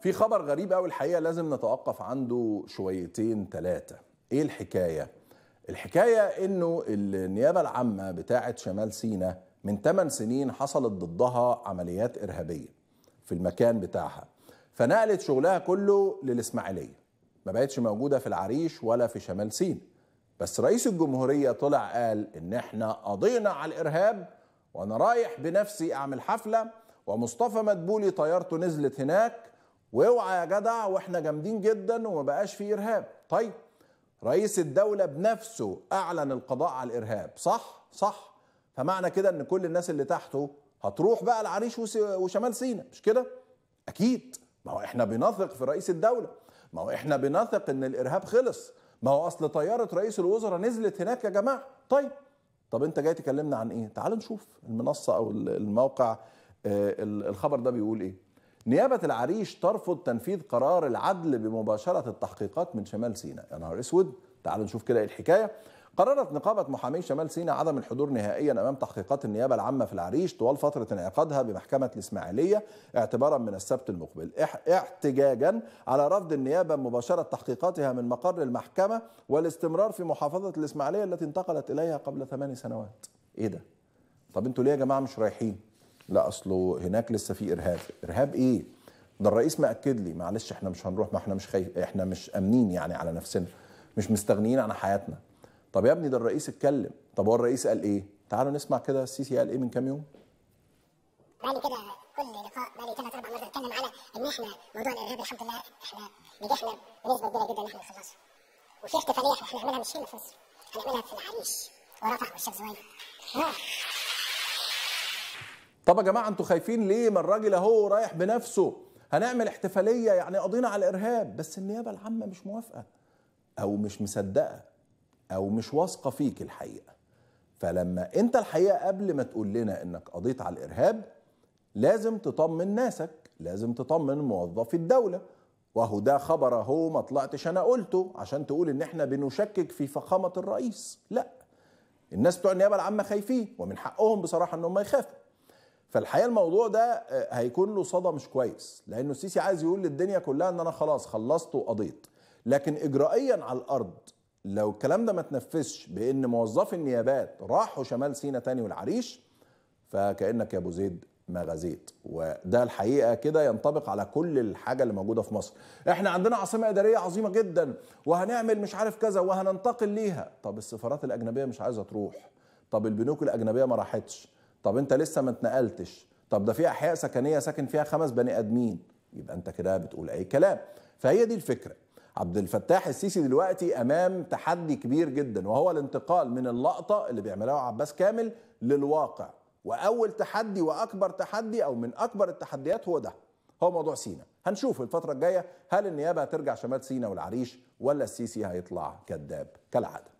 في خبر غريب قوي الحقيقه لازم نتوقف عنده شويتين ثلاثه ايه الحكايه الحكايه انه النيابه العامه بتاعه شمال سيناء من 8 سنين حصلت ضدها عمليات ارهابيه في المكان بتاعها فنقلت شغلها كله للاسماعيليه ما بقتش موجوده في العريش ولا في شمال سيناء بس رئيس الجمهوريه طلع قال ان احنا قضينا على الارهاب وانا رايح بنفسي اعمل حفله ومصطفى مدبولي طيارته نزلت هناك واوعى يا جدع واحنا جامدين جدا وما بقاش في ارهاب طيب رئيس الدولة بنفسه اعلن القضاء على الارهاب صح صح فمعنى كده ان كل الناس اللي تحته هتروح بقى العريش وشمال سيناء مش كده اكيد ما هو احنا بنثق في رئيس الدولة ما هو احنا بنثق ان الارهاب خلص ما هو اصل طيارة رئيس الوزراء نزلت هناك يا جماعة طيب طب انت جاي تكلمنا عن ايه تعال نشوف المنصة او الموقع آه، الخبر ده بيقول ايه نيابة العريش ترفض تنفيذ قرار العدل بمباشرة التحقيقات من شمال سيناء يا نهار اسود تعالوا نشوف كده إيه الحكاية قررت نقابة محامي شمال سيناء عدم الحضور نهائيا أمام تحقيقات النيابة العامة في العريش طوال فترة انعقادها بمحكمة الإسماعيلية اعتبارا من السبت المقبل احتجاجا على رفض النيابة مباشرة تحقيقاتها من مقر المحكمة والاستمرار في محافظة الإسماعيلية التي انتقلت إليها قبل ثمان سنوات إيه ده؟ طب أنتوا ليه يا جماعة مش رايحين؟ لا اصله هناك لسه في ارهاب ارهاب ايه ده الرئيس مأكد لي معلش احنا مش هنروح ما احنا مش خايف احنا مش امنين يعني على نفسنا مش مستغنيين عن حياتنا طب يا ابني ده الرئيس اتكلم طب هو الرئيس قال ايه تعالوا نسمع كده السيسي قال ايه من كام يوم بقالي كده كل لقاء بقالي ثلاث اربع مرات اتكلم على ان احنا موضوع الارهاب الحمد لله احنا نجحنا بنسبه كبيره جدا ان احنا نخلصه وفي احتفاليه احنا هنعملها مش هنا في مصر هنعملها في العريش ورفح والشيخ زويل آه. طب يا جماعه انتوا خايفين ليه ما الراجل اهو رايح بنفسه هنعمل احتفاليه يعني قضينا على الارهاب بس النيابه العامه مش موافقه او مش مصدقه او مش واثقه فيك الحقيقه فلما انت الحقيقه قبل ما تقول لنا انك قضيت على الارهاب لازم تطمن ناسك لازم تطمن موظفي الدوله وهو ده خبر اهو ما طلعتش انا قلته عشان تقول ان احنا بنشكك في فخامه الرئيس لا الناس بتوع النيابه العامه خايفين ومن حقهم بصراحه ان هم يخافوا فالحقيقه الموضوع ده آه، هيكون له صدى مش كويس لانه السيسي عايز يقول للدنيا كلها ان انا خلاص خلصت وقضيت لكن اجرائيا على الارض لو الكلام ده ما تنفذش بان موظفي النيابات راحوا شمال سينا تاني والعريش فكانك يا ابو زيد ما غزيت وده الحقيقه كده ينطبق على كل الحاجه اللي موجوده في مصر احنا عندنا عاصمه اداريه عظيمه جدا وهنعمل مش عارف كذا وهننتقل ليها طب السفارات الاجنبيه مش عايزه تروح طب البنوك الاجنبيه ما راحتش طب انت لسه ما اتنقلتش طب ده في احياء سكنيه ساكن فيها خمس بني ادمين يبقى انت كده بتقول اي كلام فهي دي الفكره عبد الفتاح السيسي دلوقتي امام تحدي كبير جدا وهو الانتقال من اللقطه اللي بيعملها عباس كامل للواقع واول تحدي واكبر تحدي او من اكبر التحديات هو ده هو موضوع سينا هنشوف الفتره الجايه هل النيابه هترجع شمال سينا والعريش ولا السيسي هيطلع كذاب كالعاده